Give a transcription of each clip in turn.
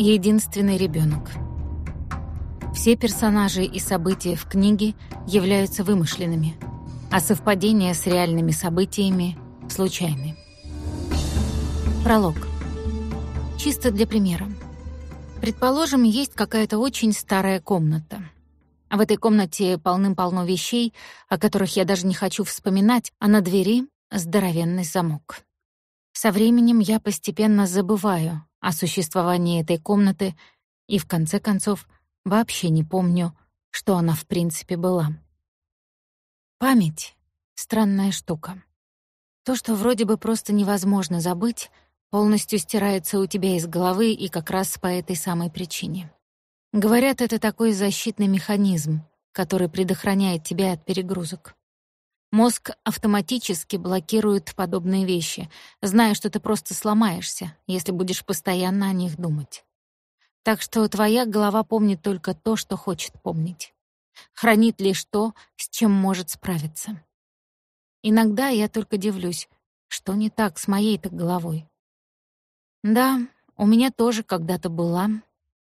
Единственный ребенок. Все персонажи и события в книге являются вымышленными, а совпадения с реальными событиями — случайны. Пролог. Чисто для примера. Предположим, есть какая-то очень старая комната. В этой комнате полным-полно вещей, о которых я даже не хочу вспоминать, а на двери — здоровенный замок. Со временем я постепенно забываю о существовании этой комнаты и, в конце концов, вообще не помню, что она в принципе была. Память — странная штука. То, что вроде бы просто невозможно забыть, полностью стирается у тебя из головы и как раз по этой самой причине. Говорят, это такой защитный механизм, который предохраняет тебя от перегрузок. Мозг автоматически блокирует подобные вещи, зная, что ты просто сломаешься, если будешь постоянно о них думать. Так что твоя голова помнит только то, что хочет помнить. Хранит лишь то, с чем может справиться. Иногда я только дивлюсь, что не так с моей-то головой. Да, у меня тоже когда-то была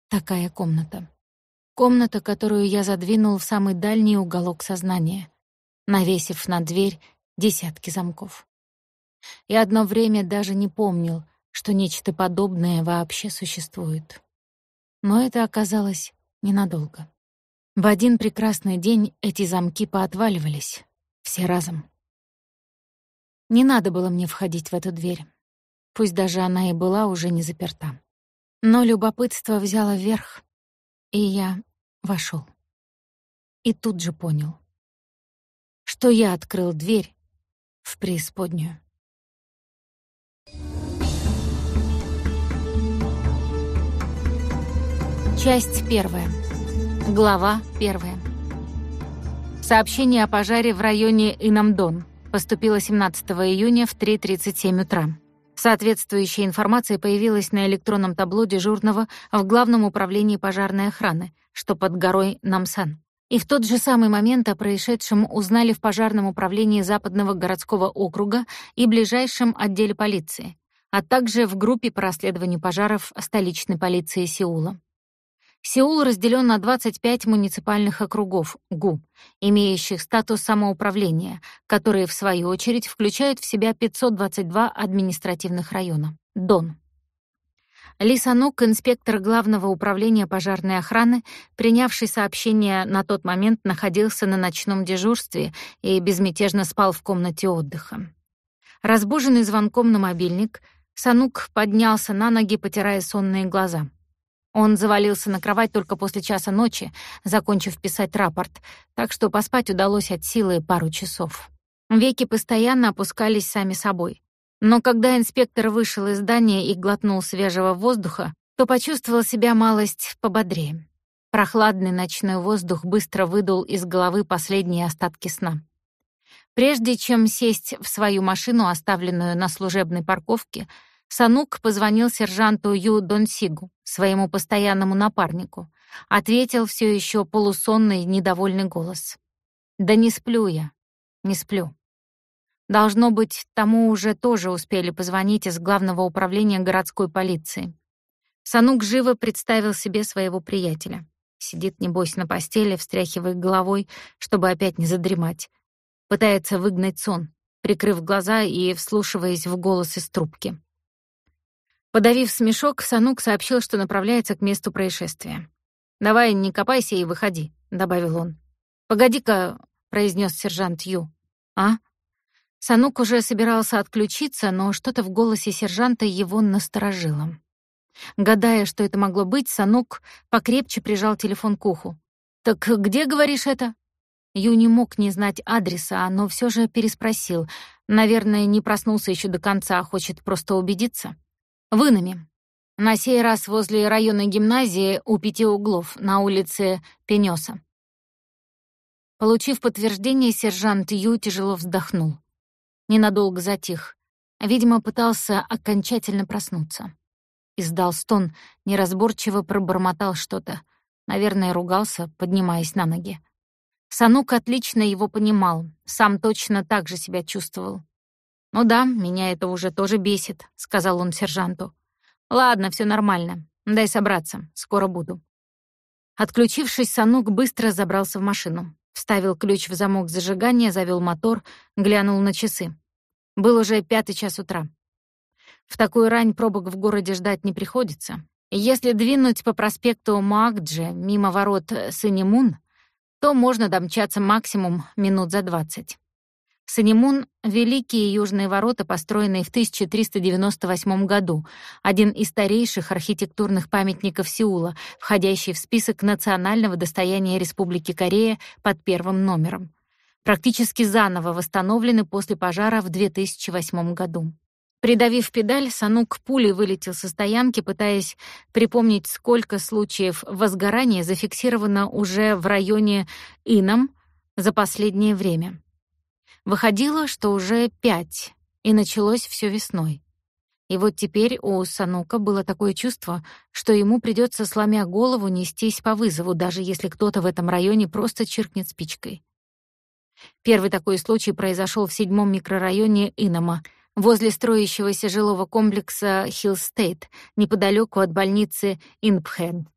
такая комната. Комната, которую я задвинул в самый дальний уголок сознания — навесив на дверь десятки замков. И одно время даже не помнил, что нечто подобное вообще существует. Но это оказалось ненадолго. В один прекрасный день эти замки поотваливались, все разом. Не надо было мне входить в эту дверь. Пусть даже она и была уже не заперта. Но любопытство взяло верх, и я вошел. И тут же понял что я открыл дверь в преисподнюю. Часть первая. Глава первая. Сообщение о пожаре в районе Инамдон поступило 17 июня в 3.37 утра. Соответствующая информация появилась на электронном табло дежурного в Главном управлении пожарной охраны, что под горой Намсан. И в тот же самый момент о происшедшем узнали в пожарном управлении Западного городского округа и ближайшем отделе полиции, а также в группе по расследованию пожаров столичной полиции Сеула. Сеул разделен на 25 муниципальных округов ГУ, имеющих статус самоуправления, которые, в свою очередь, включают в себя 522 административных района. Дон. Лисанук, инспектор Главного управления пожарной охраны, принявший сообщение, на тот момент находился на ночном дежурстве и безмятежно спал в комнате отдыха. Разбуженный звонком на мобильник, Санук поднялся на ноги, потирая сонные глаза. Он завалился на кровать только после часа ночи, закончив писать рапорт, так что поспать удалось от силы пару часов. Веки постоянно опускались сами собой. Но когда инспектор вышел из здания и глотнул свежего воздуха, то почувствовал себя малость пободрее. Прохладный ночной воздух быстро выдул из головы последние остатки сна. Прежде чем сесть в свою машину, оставленную на служебной парковке, Санук позвонил сержанту Ю Донсигу, своему постоянному напарнику. Ответил все еще полусонный, недовольный голос. «Да не сплю я, не сплю». Должно быть, тому уже тоже успели позвонить из главного управления городской полиции. Санук живо представил себе своего приятеля. Сидит, небось, на постели, встряхивая головой, чтобы опять не задремать. Пытается выгнать сон, прикрыв глаза и вслушиваясь в голос из трубки. Подавив смешок, Санук сообщил, что направляется к месту происшествия. «Давай, не копайся и выходи», — добавил он. «Погоди-ка», — произнес сержант Ю. «А?» Санук уже собирался отключиться, но что-то в голосе сержанта его насторожило. Гадая, что это могло быть, Санук покрепче прижал телефон к уху. «Так где, говоришь, это?» Ю не мог не знать адреса, но все же переспросил. Наверное, не проснулся еще до конца, а хочет просто убедиться. «В Инами. На сей раз возле районной гимназии у пяти углов, на улице Пенёса». Получив подтверждение, сержант Ю тяжело вздохнул ненадолго затих. Видимо, пытался окончательно проснуться. Издал стон, неразборчиво пробормотал что-то. Наверное, ругался, поднимаясь на ноги. Санук отлично его понимал, сам точно так же себя чувствовал. «Ну да, меня это уже тоже бесит», — сказал он сержанту. «Ладно, все нормально. Дай собраться, скоро буду». Отключившись, Санук быстро забрался в машину. Вставил ключ в замок зажигания, завел мотор, глянул на часы. Был уже пятый час утра. В такую рань пробок в городе ждать не приходится. Если двинуть по проспекту Макджи мимо ворот Сынимун, то можно домчаться максимум минут за двадцать. Санимун — великие южные ворота, построенные в 1398 году, один из старейших архитектурных памятников Сеула, входящий в список национального достояния Республики Корея под первым номером. Практически заново восстановлены после пожара в 2008 году. Придавив педаль, Санук пулей вылетел со стоянки, пытаясь припомнить, сколько случаев возгорания зафиксировано уже в районе Ином за последнее время. Выходило, что уже пять, и началось все весной. И вот теперь у Санука было такое чувство, что ему придется сломя голову нестись по вызову, даже если кто-то в этом районе просто чиркнет спичкой. Первый такой случай произошел в седьмом микрорайоне Инома, возле строящегося жилого комплекса Хиллстейт, неподалеку от больницы Инпхен.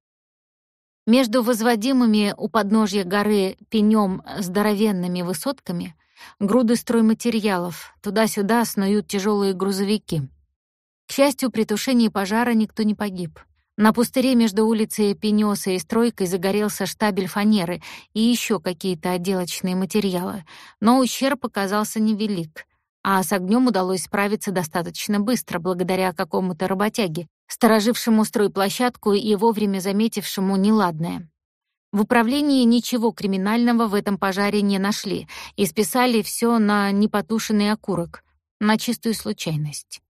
Между возводимыми у подножья горы пенем здоровенными высотками Груды стройматериалов, туда-сюда снуют тяжелые грузовики. К счастью, при тушении пожара никто не погиб. На пустыре между улицей Пенёса и Стройкой загорелся штабель фанеры и еще какие-то отделочные материалы, но ущерб оказался невелик, а с огнем удалось справиться достаточно быстро благодаря какому-то работяге, сторожившему стройплощадку и вовремя заметившему неладное. В управлении ничего криминального в этом пожаре не нашли и списали все на непотушенный окурок, на чистую случайность.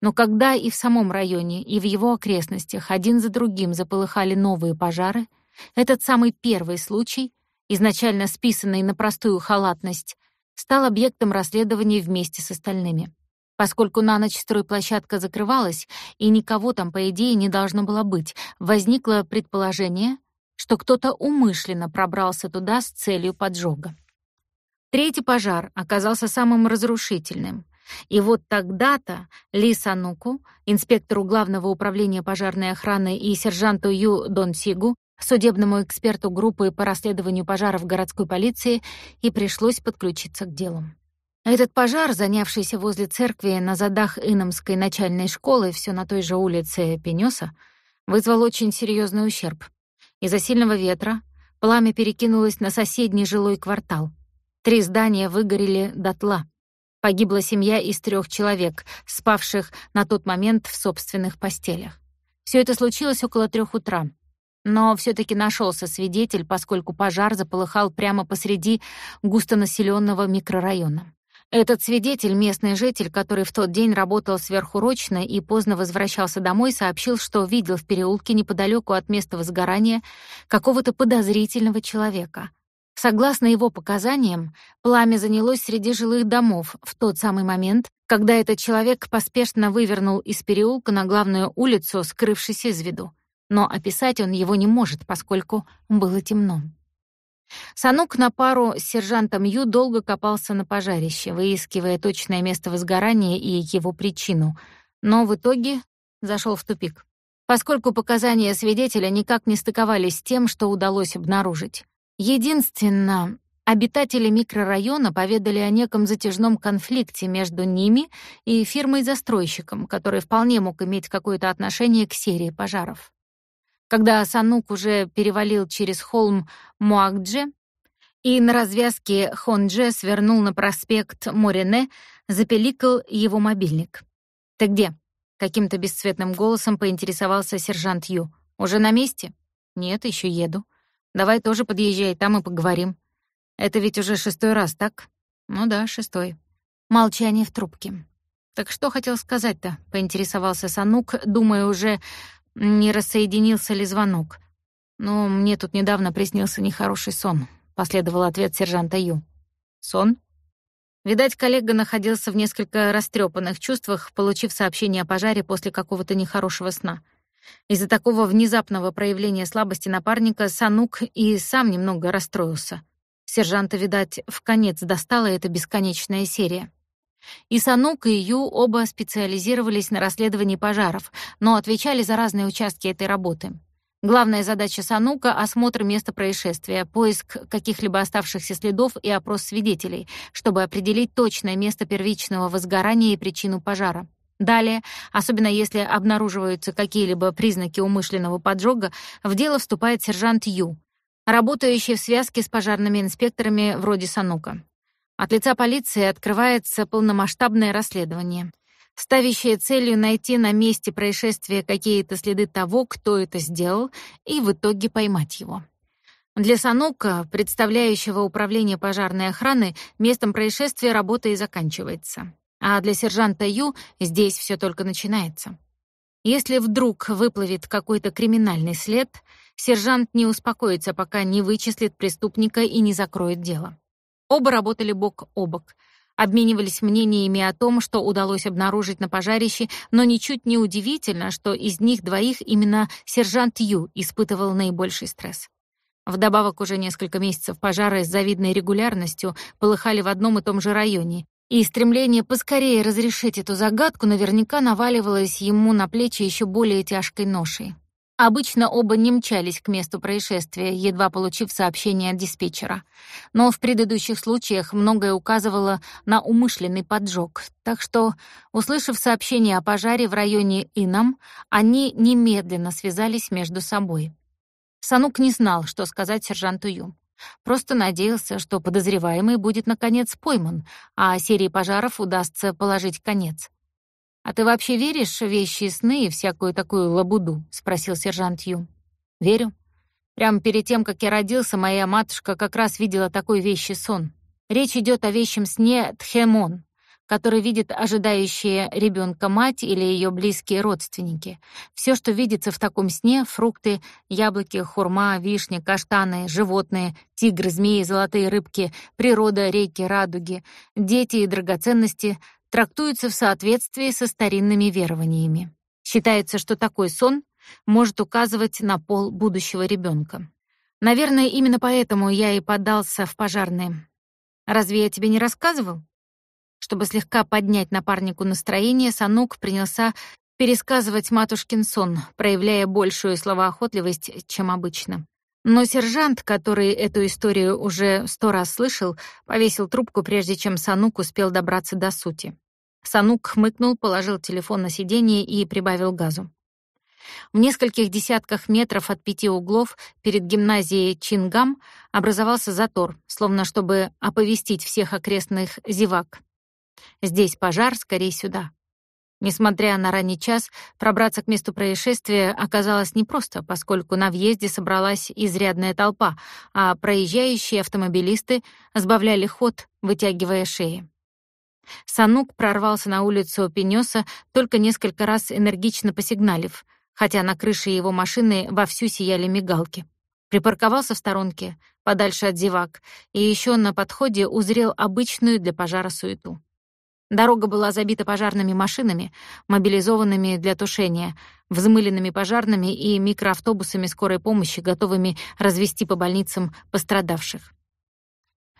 Но когда и в самом районе, и в его окрестностях один за другим запылыхали новые пожары, этот самый первый случай, изначально списанный на простую халатность, стал объектом расследования вместе с остальными. Поскольку на ночь стройплощадка закрывалась, и никого там, по идее, не должно было быть, возникло предположение, что кто-то умышленно пробрался туда с целью поджога. Третий пожар оказался самым разрушительным. И вот тогда-то Ли Сануку, инспектору Главного управления пожарной охраны и сержанту Ю Донсигу, судебному эксперту группы по расследованию пожаров городской полиции, и пришлось подключиться к делам. Этот пожар, занявшийся возле церкви на задах Иномской начальной школы, все на той же улице Пенёса, вызвал очень серьезный ущерб. Из-за сильного ветра пламя перекинулось на соседний жилой квартал. Три здания выгорели дотла. Погибла семья из трех человек, спавших на тот момент в собственных постелях. Все это случилось около трех утра. Но все таки нашелся свидетель, поскольку пожар заполыхал прямо посреди густонаселенного микрорайона. Этот свидетель, местный житель, который в тот день работал сверхурочно и поздно возвращался домой, сообщил, что видел в переулке неподалеку от места возгорания какого-то подозрительного человека. Согласно его показаниям, пламя занялось среди жилых домов в тот самый момент, когда этот человек поспешно вывернул из переулка на главную улицу, скрывшись из виду. Но описать он его не может, поскольку было темно. Санук на пару с сержантом Ю долго копался на пожарище, выискивая точное место возгорания и его причину, но в итоге зашел в тупик, поскольку показания свидетеля никак не стыковались с тем, что удалось обнаружить. Единственно, обитатели микрорайона поведали о неком затяжном конфликте между ними и фирмой-застройщиком, который вполне мог иметь какое-то отношение к серии пожаров. Когда Санук уже перевалил через холм Муакдже и на развязке Хондже свернул на проспект Морине, запеликал его мобильник. «Ты где?» — каким-то бесцветным голосом поинтересовался сержант Ю. «Уже на месте?» «Нет, еще еду. Давай тоже подъезжай, там и поговорим». «Это ведь уже шестой раз, так?» «Ну да, шестой». Молчание в трубке. «Так что хотел сказать-то?» — поинтересовался Санук, думая уже, не рассоединился ли звонок. Но ну, мне тут недавно приснился нехороший сон, последовал ответ сержанта Ю. Сон? Видать, коллега находился в несколько растрепанных чувствах, получив сообщение о пожаре после какого-то нехорошего сна. Из-за такого внезапного проявления слабости напарника Санук и сам немного расстроился. Сержанта, видать, в конец достала эта бесконечная серия. И Санук, и Ю оба специализировались на расследовании пожаров, но отвечали за разные участки этой работы. Главная задача Санука — осмотр места происшествия, поиск каких-либо оставшихся следов и опрос свидетелей, чтобы определить точное место первичного возгорания и причину пожара. Далее, особенно если обнаруживаются какие-либо признаки умышленного поджога, в дело вступает сержант Ю, работающий в связке с пожарными инспекторами вроде Санука. От лица полиции открывается полномасштабное расследование, ставящее целью найти на месте происшествия какие-то следы того, кто это сделал, и в итоге поймать его. Для Санука, представляющего управление пожарной охраны, местом происшествия работа и заканчивается. А для сержанта Ю здесь все только начинается. Если вдруг выплывет какой-то криминальный след, сержант не успокоится, пока не вычислит преступника и не закроет дело. Оба работали бок о бок. Обменивались мнениями о том, что удалось обнаружить на пожарище, но ничуть не удивительно, что из них двоих именно сержант Ю испытывал наибольший стресс. Вдобавок уже несколько месяцев пожары с завидной регулярностью полыхали в одном и том же районе, и стремление поскорее разрешить эту загадку наверняка наваливалось ему на плечи еще более тяжкой ношей. Обычно оба не мчались к месту происшествия, едва получив сообщение от диспетчера. Но в предыдущих случаях многое указывало на умышленный поджог, так что, услышав сообщение о пожаре в районе Инам, они немедленно связались между собой. Санук не знал, что сказать сержанту Ю. Просто надеялся, что подозреваемый будет, наконец, пойман, а серии пожаров удастся положить конец. «А ты вообще веришь в вещи, сны и всякую такую лабуду?» — спросил сержант Ю. «Верю. Прямо перед тем, как я родился, моя матушка как раз видела такой вещий сон. Речь идет о вещем сне Тхемон, который видит ожидающие ребенка мать или ее близкие родственники. Все, что видится в таком сне — фрукты, яблоки, хурма, вишни, каштаны, животные, тигры, змеи, золотые рыбки, природа, реки, радуги, дети и драгоценности трактуется в соответствии со старинными верованиями. Считается, что такой сон может указывать на пол будущего ребенка. Наверное, именно поэтому я и подался в пожарные. Разве я тебе не рассказывал? Чтобы слегка поднять напарнику настроение, Санук принялся пересказывать матушкин сон, проявляя большую словоохотливость, чем обычно. Но сержант, который эту историю уже сто раз слышал, повесил трубку, прежде чем Санук успел добраться до сути. Санук хмыкнул, положил телефон на сиденье и прибавил газу. В нескольких десятках метров от пяти углов перед гимназией Чингам образовался затор, словно чтобы оповестить всех окрестных зевак. «Здесь пожар, скорее сюда». Несмотря на ранний час, пробраться к месту происшествия оказалось непросто, поскольку на въезде собралась изрядная толпа, а проезжающие автомобилисты сбавляли ход, вытягивая шеи. Санук прорвался на улицу Пенёса, только несколько раз энергично посигналив, хотя на крыше его машины вовсю сияли мигалки. Припарковался в сторонке, подальше от зевак, и еще на подходе узрел обычную для пожара суету. Дорога была забита пожарными машинами, мобилизованными для тушения, взмыленными пожарными и микроавтобусами скорой помощи, готовыми развести по больницам пострадавших.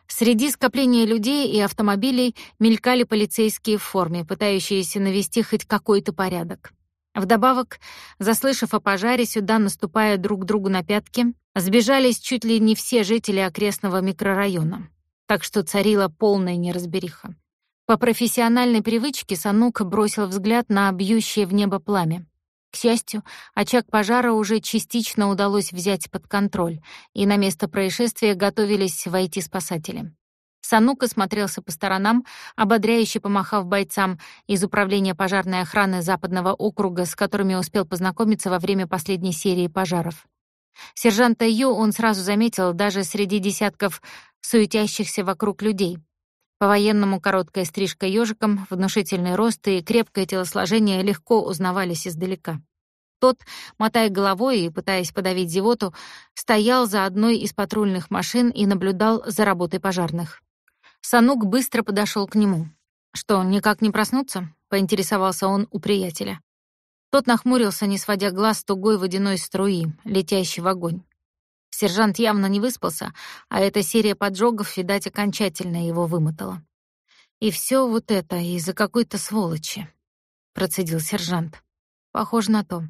Среди скопления людей и автомобилей мелькали полицейские в форме, пытающиеся навести хоть какой-то порядок. Вдобавок, заслышав о пожаре, сюда, наступая друг другу на пятки, сбежались чуть ли не все жители окрестного микрорайона. Так что царила полная неразбериха. По профессиональной привычке Санук бросил взгляд на бьющее в небо пламя. К счастью, очаг пожара уже частично удалось взять под контроль, и на место происшествия готовились войти спасатели. Санука смотрелся по сторонам, ободряюще помахав бойцам из Управления пожарной охраны Западного округа, с которыми успел познакомиться во время последней серии пожаров. Сержанта Ю он сразу заметил даже среди десятков суетящихся вокруг людей — по-военному короткая стрижка ежиком, внушительный рост и крепкое телосложение легко узнавались издалека. Тот, мотая головой и пытаясь подавить зевоту, стоял за одной из патрульных машин и наблюдал за работой пожарных. Санук быстро подошел к нему. «Что, никак не проснуться?» — поинтересовался он у приятеля. Тот нахмурился, не сводя глаз с тугой водяной струи, летящей в огонь. Сержант явно не выспался, а эта серия поджогов, видать, окончательно его вымотала. «И все вот это из-за какой-то сволочи», — процедил сержант. «Похоже на то».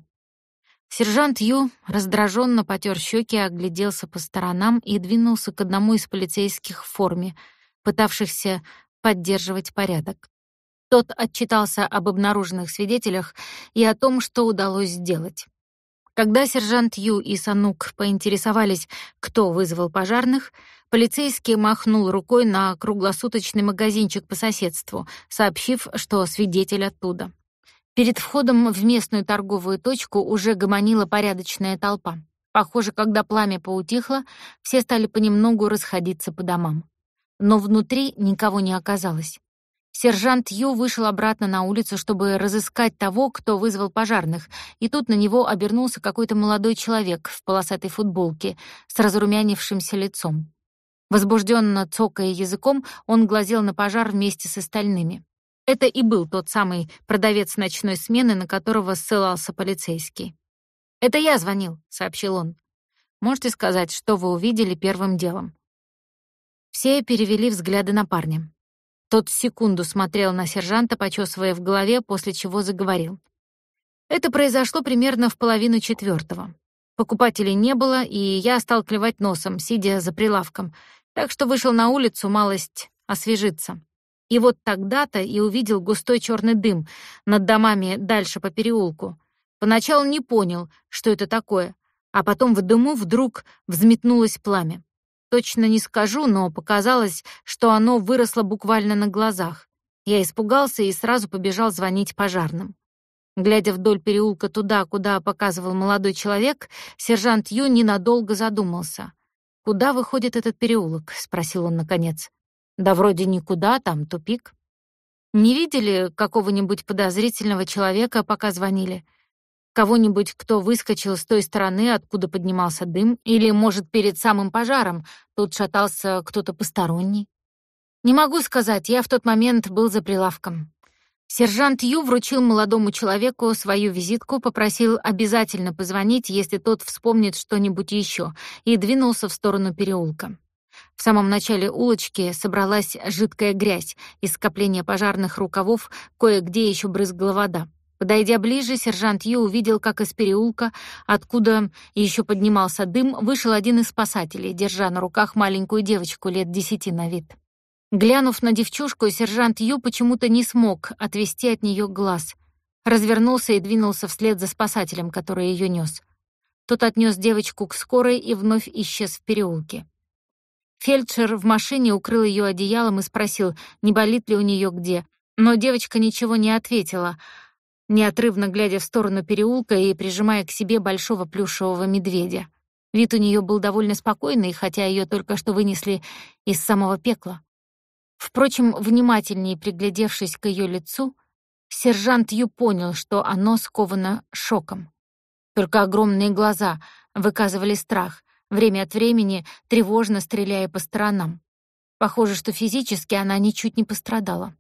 Сержант Ю раздраженно потёр щеки, огляделся по сторонам и двинулся к одному из полицейских в форме, пытавшихся поддерживать порядок. Тот отчитался об обнаруженных свидетелях и о том, что удалось сделать. Когда сержант Ю и Санук поинтересовались, кто вызвал пожарных, полицейский махнул рукой на круглосуточный магазинчик по соседству, сообщив, что свидетель оттуда. Перед входом в местную торговую точку уже гомонила порядочная толпа. Похоже, когда пламя поутихло, все стали понемногу расходиться по домам. Но внутри никого не оказалось. Сержант Ю вышел обратно на улицу, чтобы разыскать того, кто вызвал пожарных, и тут на него обернулся какой-то молодой человек в полосатой футболке с разрумянившимся лицом. Возбужденно цокая языком, он глазел на пожар вместе с остальными. Это и был тот самый продавец ночной смены, на которого ссылался полицейский. «Это я звонил», — сообщил он. «Можете сказать, что вы увидели первым делом?» Все перевели взгляды на парня. Тот секунду смотрел на сержанта, почесывая в голове, после чего заговорил. Это произошло примерно в половину четвертого. Покупателей не было, и я стал клевать носом, сидя за прилавком, так что вышел на улицу малость освежиться. И вот тогда-то и увидел густой черный дым над домами дальше по переулку. Поначалу не понял, что это такое, а потом в дыму вдруг взметнулось пламя. Точно не скажу, но показалось, что оно выросло буквально на глазах. Я испугался и сразу побежал звонить пожарным. Глядя вдоль переулка туда, куда показывал молодой человек, сержант Ю ненадолго задумался. «Куда выходит этот переулок?» — спросил он наконец. «Да вроде никуда, там тупик». «Не видели какого-нибудь подозрительного человека, пока звонили?» Кого-нибудь, кто выскочил с той стороны, откуда поднимался дым, или, может, перед самым пожаром тут шатался кто-то посторонний? Не могу сказать, я в тот момент был за прилавком. Сержант Ю вручил молодому человеку свою визитку, попросил обязательно позвонить, если тот вспомнит что-нибудь еще, и двинулся в сторону переулка. В самом начале улочки собралась жидкая грязь, из скопления пожарных рукавов кое-где еще брызгала вода. Подойдя ближе, сержант Йо увидел, как из переулка, откуда еще поднимался дым, вышел один из спасателей, держа на руках маленькую девочку лет десяти на вид. Глянув на девчушку, сержант Йо почему-то не смог отвести от нее глаз. Развернулся и двинулся вслед за спасателем, который ее нес. Тот отнес девочку к скорой и вновь исчез в переулке. Фельдшер в машине укрыл ее одеялом и спросил, не болит ли у нее где. Но девочка ничего не ответила — неотрывно глядя в сторону переулка и прижимая к себе большого плюшевого медведя. Вид у нее был довольно спокойный, хотя ее только что вынесли из самого пекла. Впрочем, внимательнее приглядевшись к ее лицу, сержант Ю понял, что оно сковано шоком. Только огромные глаза выказывали страх, время от времени тревожно стреляя по сторонам. Похоже, что физически она ничуть не пострадала.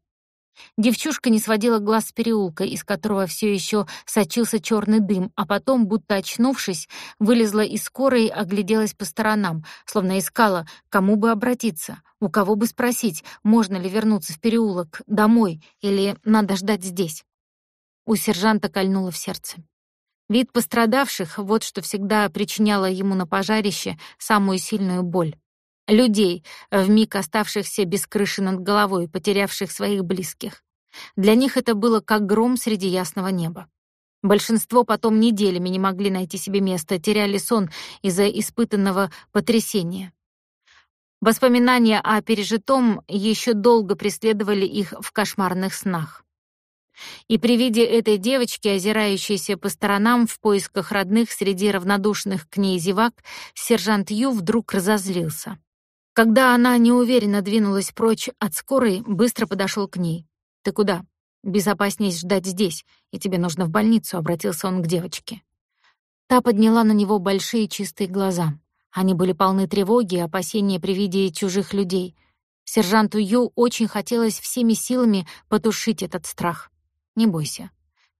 Девчушка не сводила глаз с переулка, из которого все еще сочился черный дым, а потом, будто очнувшись, вылезла из скорой и огляделась по сторонам, словно искала, кому бы обратиться, у кого бы спросить, можно ли вернуться в переулок, домой или надо ждать здесь. У сержанта кольнуло в сердце. Вид пострадавших — вот что всегда причиняло ему на пожарище самую сильную боль людей, вмиг оставшихся без крыши над головой, потерявших своих близких. Для них это было как гром среди ясного неба. Большинство потом неделями не могли найти себе места, теряли сон из-за испытанного потрясения. Воспоминания о пережитом еще долго преследовали их в кошмарных снах. И при виде этой девочки, озирающейся по сторонам в поисках родных среди равнодушных к ней зевак, сержант Ю вдруг разозлился. Когда она неуверенно двинулась прочь от скорой, быстро подошел к ней. «Ты куда?» «Безопаснее ждать здесь, и тебе нужно в больницу», — обратился он к девочке. Та подняла на него большие чистые глаза. Они были полны тревоги и опасения при виде чужих людей. Сержанту Ю очень хотелось всеми силами потушить этот страх. «Не бойся.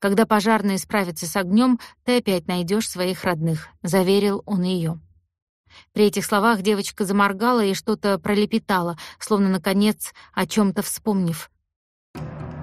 Когда пожарные справятся с огнем, ты опять найдешь своих родных», — заверил он ее. При этих словах девочка заморгала и что-то пролепетала, словно, наконец, о чем-то вспомнив. «Мама!»